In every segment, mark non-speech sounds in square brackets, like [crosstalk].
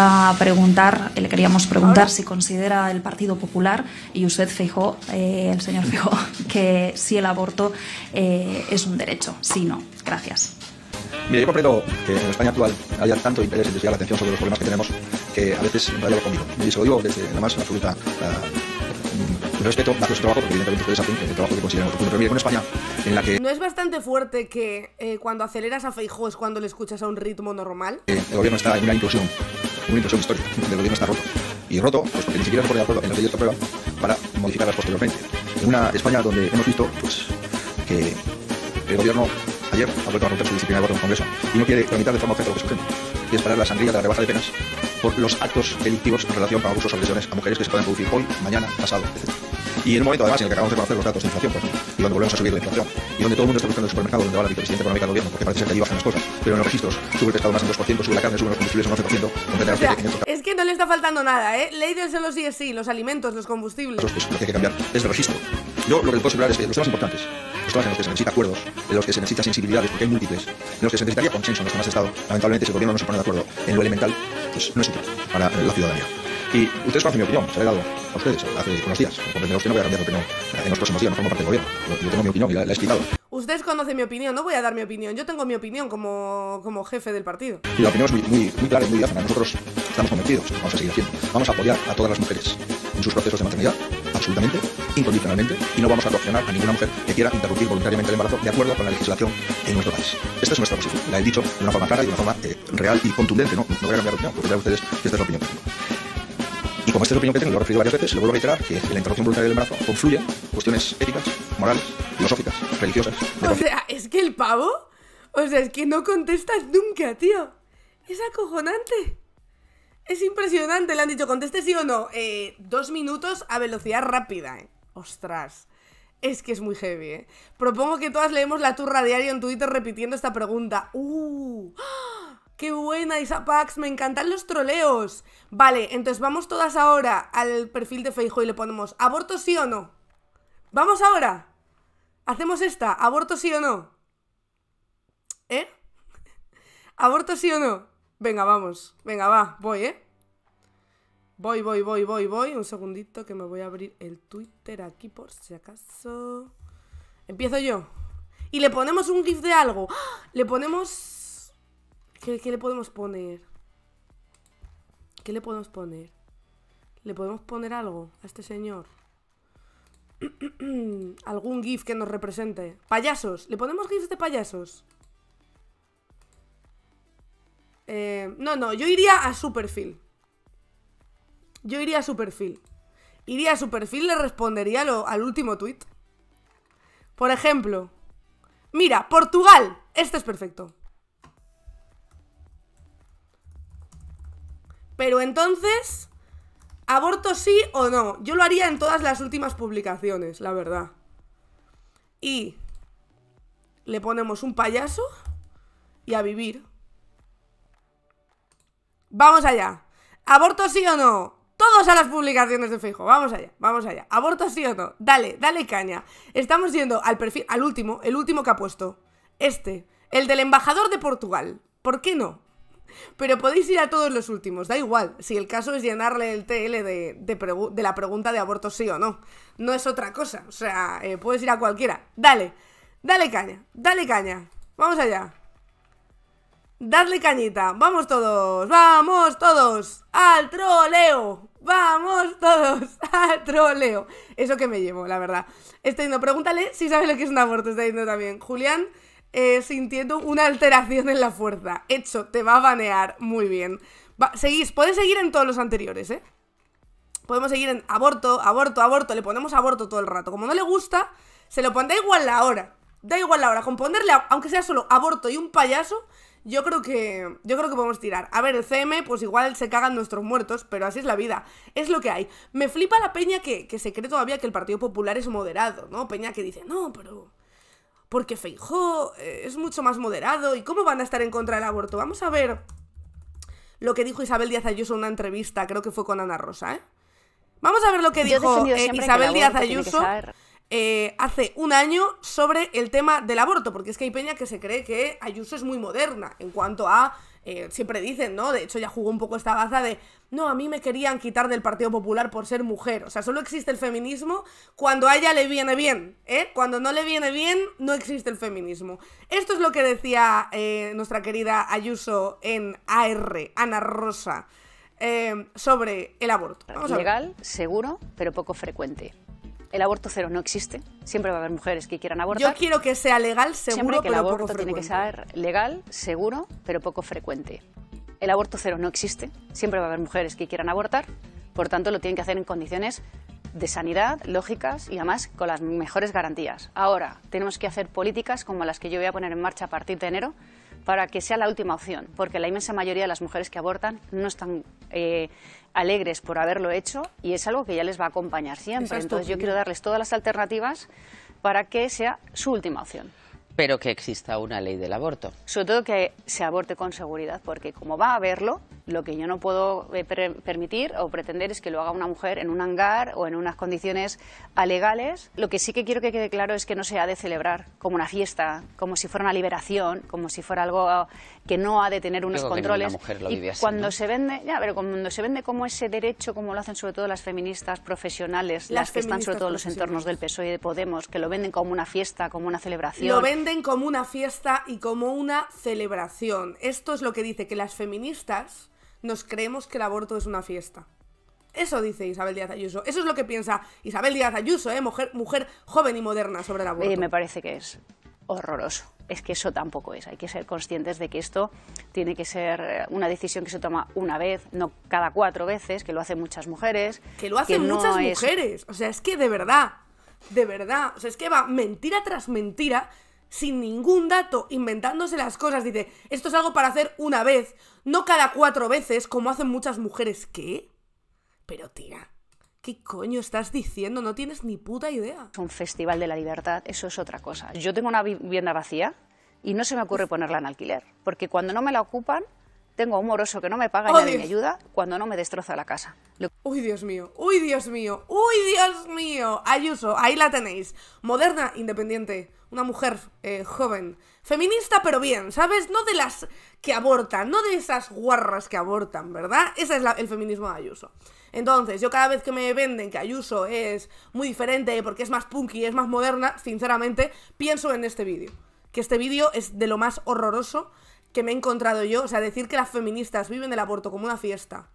a preguntar, eh, le queríamos preguntar si considera el Partido Popular, y usted fijó, eh, el señor fijó, [laughs] que si el aborto eh, es un derecho, si no. Gracias. Mira, yo comprendo que en España actual haya tanto interés en desviar la atención sobre los problemas que tenemos que a veces hay lo conmigo. Y se lo digo desde la más absoluta uh, respeto a su trabajo, porque evidentemente ustedes hacen el trabajo que consideran oportuno. Pero mira, con España en la que... ¿No es bastante fuerte que eh, cuando aceleras a Feijó es cuando le escuchas a un ritmo normal? Eh, el gobierno está en una inclusión una impresión histórica el gobierno está roto. Y roto, pues porque ni siquiera se pone de acuerdo en la leyes de prueba para modificarlas posteriormente. En una España donde hemos visto pues, que el gobierno ayer ha vuelto a romper su disciplina de voto en el Congreso y no quiere tramitar de forma objetiva lo que surge y disparar la sangría de la rebaja de penas por los actos delictivos en relación con abusos o lesiones a mujeres que se pueden producir hoy, mañana, pasado, etc. Y en el momento además en el que acabamos de conocer los datos de inflación, pues, y donde volvemos a subir la inflación, y donde todo el mundo está buscando el supermercado donde va la vicepresidenta económica del gobierno, porque parece ser que allí bajan las cosas, pero en los registros sube el pescado más en 2%, sube la carne, sube los combustibles un 11%, con o sea, Es que no le está faltando nada, ¿eh? Ley del solo sí sí, los alimentos, los combustibles. Pues, lo que hay que cambiar es el registro, yo lo que puedo asegurar es que los temas eh, importantes, los temas en los que se necesita acuerdos, en los que se necesita sensibilidades, porque hay múltiples, en los que se necesitaría consenso en los temas de Estado, lamentablemente si el gobierno no se pone de acuerdo en lo elemental, pues no es útil para eh, la ciudadanía. Y ustedes conocen mi opinión, se ha dado a ustedes hace unos días. Comprenderá no voy a cambiar de opinión en los próximos días, no formo parte del gobierno. Yo, tengo mi opinión y la, he explicado. Ustedes conocen mi opinión, no voy a dar mi opinión. Yo tengo mi opinión como, como jefe del partido. Y la opinión es muy, muy, muy clara y muy diáfana. Nosotros estamos convencidos, vamos a seguir haciendo. Vamos a apoyar a todas las mujeres en sus procesos de maternidad absolutamente, incondicionalmente, y no vamos a coaccionar a ninguna mujer que quiera interrumpir voluntariamente el embarazo de acuerdo con la legislación en nuestro país. Esta es nuestra posición. La he dicho de una forma clara y de una forma eh, real y contundente. No, no voy a cambiar de opinión, porque vean ustedes que esta es la opinión que tengo. Y como esta es la opinión que tengo, lo he referido varias veces, le vuelvo a reiterar que la interrupción voluntaria del embarazo conluye cuestiones éticas, morales, filosóficas, religiosas. O sea, es que el pavo, o sea, es que no contestas nunca, tío. Es acojonante. Es impresionante, le han dicho, conteste sí o no. Eh, dos minutos a velocidad rápida, eh. Ostras. Es que es muy heavy, ¿eh? Propongo que todas leemos la turra diario en Twitter repitiendo esta pregunta. ¡Uh! ¡Ah! ¡Qué buena Isa Pax! ¡Me encantan los troleos! Vale, entonces vamos todas ahora al perfil de Feijo y le ponemos ¿aborto sí o no? ¡Vamos ahora! Hacemos esta, ¿aborto sí o no? ¿Eh? [laughs] ¿Aborto sí o no? Venga, vamos. Venga, va, voy, ¿eh? Voy, voy, voy, voy, voy. Un segundito que me voy a abrir el Twitter aquí por si acaso. Empiezo yo. Y le ponemos un GIF de algo. ¡Ah! Le ponemos... ¿Qué, le podemos poner? ¿Qué le podemos poner? ¿Le podemos poner algo a este señor? [clears throat] Algún GIF que nos represente. Payasos. ¿Le ponemos GIFs de payasos? Eh, no, no. Yo iría a su yo iría a su perfil. Iría a su perfil, le respondería lo, al último tweet Por ejemplo, mira, Portugal. Este es perfecto. Pero entonces, aborto sí o no. Yo lo haría en todas las últimas publicaciones, la verdad. Y le ponemos un payaso y a vivir. Vamos allá. ¿Aborto sí o no? todos a las publicaciones de Feijo. Vamos allá, vamos allá. ¿Aborto sí o no? Dale, dale caña. Estamos yendo al perfil, al último, el último que ha puesto. Este, el del embajador de Portugal. ¿Por qué no? Pero podéis ir a todos los últimos, da igual. Si el caso es llenarle el TL de, la pregunta de aborto sí o no. No es otra cosa. O sea, eh, puedes ir a cualquiera. Dale, dale caña, dale caña. Vamos allá. Dale cañita. Vamos todos, vamos todos. Al troleo. Vamos todos [laughs] a troleo. Eso que me llevo, la verdad. Está diciendo pregúntale si sabe lo que es un aborto. Está diciendo también. Julián, eh, sintiendo una alteración en la fuerza. Hecho, te va a banear. Muy bien. seguís, podéis seguir en todos los anteriores, ¿eh? Podemos seguir en aborto, aborto, aborto. Le ponemos aborto todo el rato. Como no le gusta, se lo pone. Da igual la hora. Da igual la hora. Con ponerle, aunque sea solo aborto y un payaso, yo creo que. Yo creo que podemos tirar. A ver, el CM, pues igual se cagan nuestros muertos, pero así es la vida. Es lo que hay. Me flipa la peña que, se cree todavía que el Partido Popular es moderado, ¿no? Peña que dice, no, pero. Porque Feijó eh, es mucho más moderado. ¿Y cómo van a estar en contra del aborto? Vamos a ver lo que dijo Isabel Díaz Ayuso en una entrevista, creo que fue con Ana Rosa, ¿eh? Vamos a ver lo que dijo eh, Isabel Díaz Ayuso eh, hace un año sobre el tema del aborto, porque es que hay peña que se cree que Ayuso es muy moderna en cuanto a... Eh, siempre dicen, ¿no? De hecho ya jugó un poco esta baza de, no, a mí me querían quitar del Partido Popular por ser mujer. O sea, solo existe el feminismo cuando a ella le viene bien, ¿eh? Cuando no le viene bien, no existe el feminismo. Esto es lo que decía nuestra querida Ayuso en AR, Ana Rosa. sobre el aborto. Legal, seguro, pero poco frecuente el aborto cero no existe. Siempre va a haber mujeres que quieran abortar. Yo quiero que sea legal, seguro, Siempre que el aborto tiene que ser legal, seguro, pero poco frecuente. El aborto cero no existe. Siempre va a haber mujeres que quieran abortar. Por tanto, lo tienen que hacer en condiciones de sanidad, lógicas y además con las mejores garantías. Ahora, tenemos que hacer políticas como las que yo voy a poner en marcha a partir de enero para que sea la última opción, porque la inmensa mayoría de las mujeres que abortan no están eh, alegres por haberlo hecho y es algo que ya les va a acompañar siempre. Entonces yo quiero darles todas las alternativas para que sea su última opción. Pero que exista una ley del aborto. Sobre todo que se aborte con seguridad, porque como va a haberlo, lo que yo no puedo eh, permitir o pretender es que lo haga una mujer en un hangar o en unas condiciones alegales. Lo que sí que quiero que quede claro es que no se ha de celebrar como una fiesta, como si fuera una liberación, como si fuera algo ah, que no ha de tener unos controles. y cuando se vende, ya, pero cuando se vende como ese derecho, como lo hacen sobre todo las feministas profesionales, las, las que están sobre todo en los entornos del PSOE y de Podemos, que lo venden como una fiesta, como una celebración. Lo venden como una fiesta y como una celebración. Esto es lo que dice que las feministas nos creemos que el aborto es una fiesta. Eso dice Isabel Díaz Ayuso. Eso es lo que piensa Isabel Díaz Ayuso, ¿eh? mujer, mujer joven y moderna sobre el aborto. me parece que es horroroso. Es que eso tampoco es. Hay que ser conscientes de que esto tiene que ser una decisión que se toma una vez, no cada cuatro veces, que lo hacen muchas mujeres. Que lo hacen muchas mujeres. O sea, es que de verdad, de verdad. O sea, es que va mentira tras mentira sin ningún dato, inventándose las cosas. Dice, esto es algo para hacer una vez, no cada cuatro veces, como hacen muchas mujeres. ¿Qué? Pero tira, ¿qué coño estás diciendo? No tienes ni puta idea. Es un festival de la libertad, eso es otra cosa. Yo tengo una vivienda vacía y no se me ocurre ponerla en alquiler, porque cuando no me la ocupan, tengo un moroso que no me paga y me ayuda cuando no me destroza la casa. Uy, Dios mío, uy, Dios mío, uy, Dios mío. Ayuso, ahí la tenéis. Moderna, independiente. Una mujer eh, joven. Feminista, pero bien, ¿sabes? No de las que abortan, no de esas guarras que abortan, ¿verdad? Ese es el feminismo de Ayuso. Entonces, yo cada vez que me venden que Ayuso es muy diferente porque es más punky, es más moderna, sinceramente, pienso en este vídeo. Que este vídeo es de lo más horroroso que me he encontrado yo. O sea, decir que las feministas viven el aborto como una fiesta.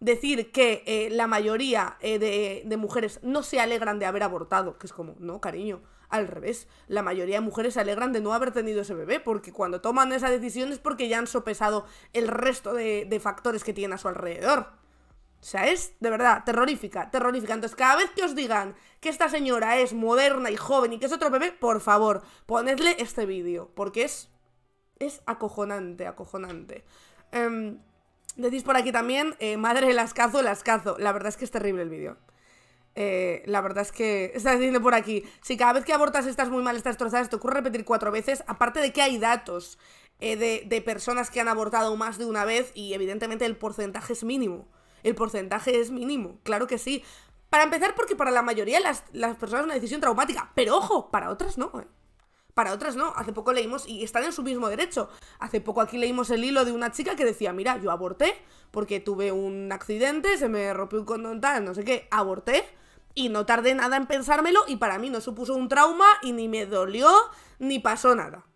Decir que eh, la mayoría eh, de, mujeres no se alegran de haber abortado, que es como, no, cariño, al revés. La mayoría de mujeres se alegran de no haber tenido ese bebé, porque cuando toman esa decisión es porque ya han sopesado el resto de, de factores que tienen a su alrededor. O sea, es de verdad terrorífica, terrorífica. Entonces, cada vez que os digan que esta señora es moderna y joven y que es otro bebé, por favor, ponedle este vídeo, porque es es acojonante, acojonante. Em, decís por aquí también, eh, madre, las cazo, las cazo. La verdad es que es terrible el vídeo. Eh, la verdad es que estás diciendo por aquí, si cada vez que abortas estás muy mal, estás trozada, te ocurre repetir cuatro veces, aparte de que hay datos eh, de, personas que han abortado más de una vez y evidentemente el porcentaje es mínimo. El porcentaje es mínimo, claro que sí. Para empezar, porque para la mayoría las, las personas es una decisión traumática, pero ojo, para otras no. Eh para otras no. Hace poco leímos, y están en su mismo derecho, hace poco aquí leímos el hilo de una chica que decía, mira, yo aborté porque tuve un accidente, se me rompió un condón tal, no sé qué, aborté. Y no tardé nada en pensármelo y para mí no supuso un trauma y ni me dolió ni pasó nada.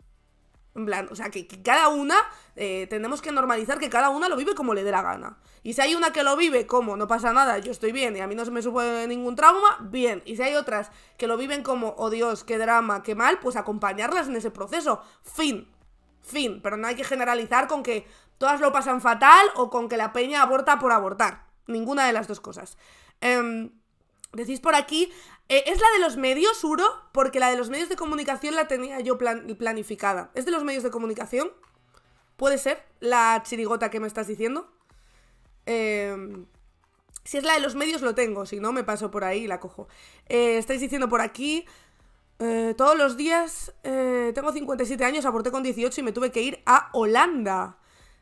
En plan, o sea, que, cada una, eh, tenemos que normalizar que cada una lo vive como le dé la gana. Y si hay una que lo vive como, no pasa nada, yo estoy bien y a mí no se me supone ningún trauma, bien. Y si hay otras que lo viven como, oh Dios, qué drama, qué mal, pues acompañarlas en ese proceso. Fin. Fin. Pero no hay que generalizar con que todas lo pasan fatal o con que la peña aborta por abortar. Ninguna de las dos cosas. Eh, Decís por aquí, eh, es la de los medios, Uro, porque la de los medios de comunicación la tenía yo planificada. ¿Es de los medios de comunicación? ¿Puede ser la chirigota que me estás diciendo? Em, si es la de los medios lo tengo, si no me paso por ahí y la cojo. Eh, estáis diciendo por aquí, eh, todos los días, tengo 57 años, aporté con 18 y me tuve que ir a Holanda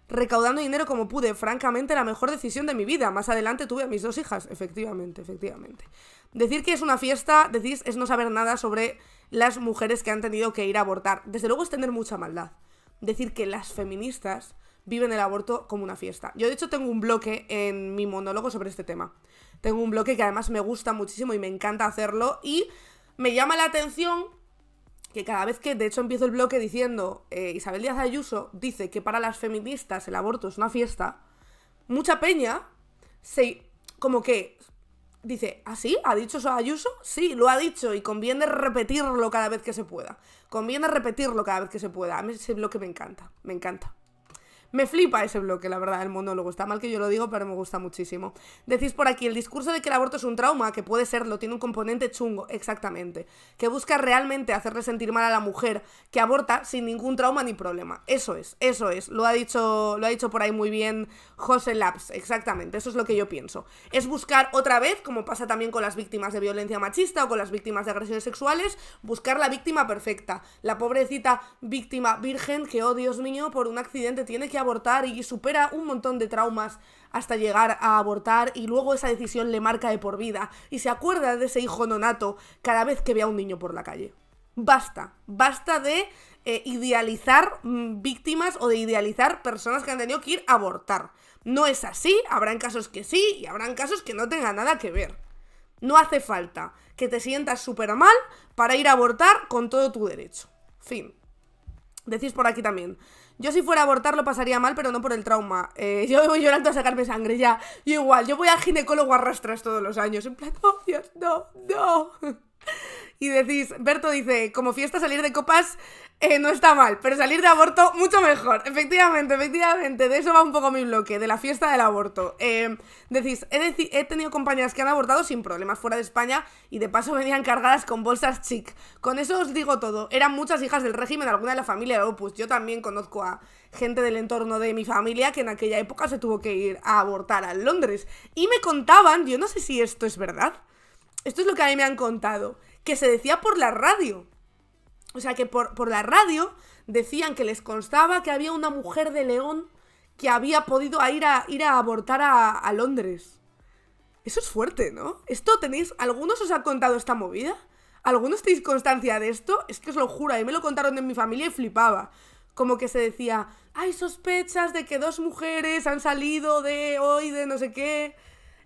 recaudando dinero como pude. Francamente, la mejor decisión de mi vida. Más adelante tuve a mis dos hijas, efectivamente, efectivamente. Decir que es una fiesta, decís, es no saber nada sobre las mujeres que han tenido que ir a abortar. Desde luego es tener mucha maldad. Decir que las feministas viven el aborto como una fiesta. Yo de hecho tengo un bloque en mi monólogo sobre este tema. Tengo un bloque que además me gusta muchísimo y me encanta hacerlo y me llama la atención que cada vez que, de hecho, empiezo el bloque diciendo eh, Isabel Díaz Ayuso dice que para las feministas el aborto es una fiesta, mucha peña se, como que dice, ¿así? ¿Ah, sí? ¿Ha dicho eso Ayuso? Sí, lo ha dicho y conviene repetirlo cada vez que se pueda. Conviene repetirlo cada vez que se pueda. A mí ese bloque me encanta, me encanta. Me flipa ese bloque, la verdad, el monólogo. Está mal que yo lo digo, pero me gusta muchísimo. Decís por aquí, el discurso de que el aborto es un trauma, que puede serlo, tiene un componente chungo, exactamente. Que busca realmente hacerle sentir mal a la mujer que aborta sin ningún trauma ni problema. Eso es, eso es. Lo ha dicho, lo ha dicho por ahí muy bien José Laps, exactamente. Eso es lo que yo pienso. Es buscar otra vez, como pasa también con las víctimas de violencia machista o con las víctimas de agresiones sexuales, buscar la víctima perfecta. La pobrecita víctima virgen que, oh Dios mío, por un accidente tiene que abortar y supera un montón de traumas hasta llegar a abortar y luego esa decisión le marca de por vida y se acuerda de ese hijo nato cada vez que ve a un niño por la calle. Basta, basta de eh, idealizar mm, víctimas o de idealizar personas que han tenido que ir a abortar. No es así, habrán casos que sí y habrán casos que no tengan nada que ver. No hace falta que te sientas súper mal para ir a abortar con todo tu derecho. Fin. Decís por aquí también. Yo si fuera a abortar lo pasaría mal, pero no por el trauma. Eh, [laughs] yo voy llorando a sacarme sangre ya. igual, yo voy al ginecólogo a rastras todos los años. En plan, oh, Dios, no, no. [laughs] Y decís, Berto dice, como fiesta salir de copas eh, no está mal, pero salir de aborto mucho mejor. Efectivamente, efectivamente, de eso va un poco mi bloque, de la fiesta del aborto. Em, decís, he, he, tenido compañeras que han abortado sin problemas fuera de España y de paso venían cargadas con bolsas chic. Con eso os digo todo, eran muchas hijas del régimen, alguna de la familia de Opus. Yo también conozco a gente del entorno de mi familia que en aquella época se tuvo que ir a abortar a Londres. Y me contaban, yo no sé si esto es verdad, esto es lo que a mí me han contado, que se decía por la radio. O sea, que por, por la radio decían que les constaba que había una mujer de León que había podido ir, a, abortar a, Londres. Eso es fuerte, ¿no? ¿Esto tenéis? ¿Algunos os ha contado esta movida? ¿Algunos tenéis constancia de esto? Es que os lo juro, a mí me lo contaron en mi familia y flipaba. Como que se decía, hay sospechas de que dos mujeres han salido de hoy, de no sé qué.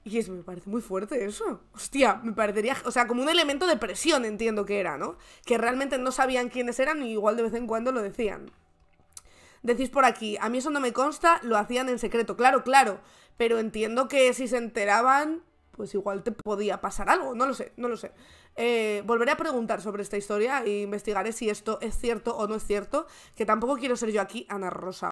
Y es, me parece muy fuerte eso. Hostia, me parecería, o sea, como un elemento de presión entiendo que era, ¿no? Que realmente no sabían quiénes eran y igual de vez en cuando lo decían. Decís por aquí, a mí eso no me consta, lo hacían en secreto, claro, claro, pero entiendo que si se enteraban, pues igual te podía pasar algo, no lo sé, no lo sé. Eh, volveré a preguntar sobre esta historia e investigaré si esto es cierto o no es cierto, que tampoco quiero ser yo aquí Ana Rosa.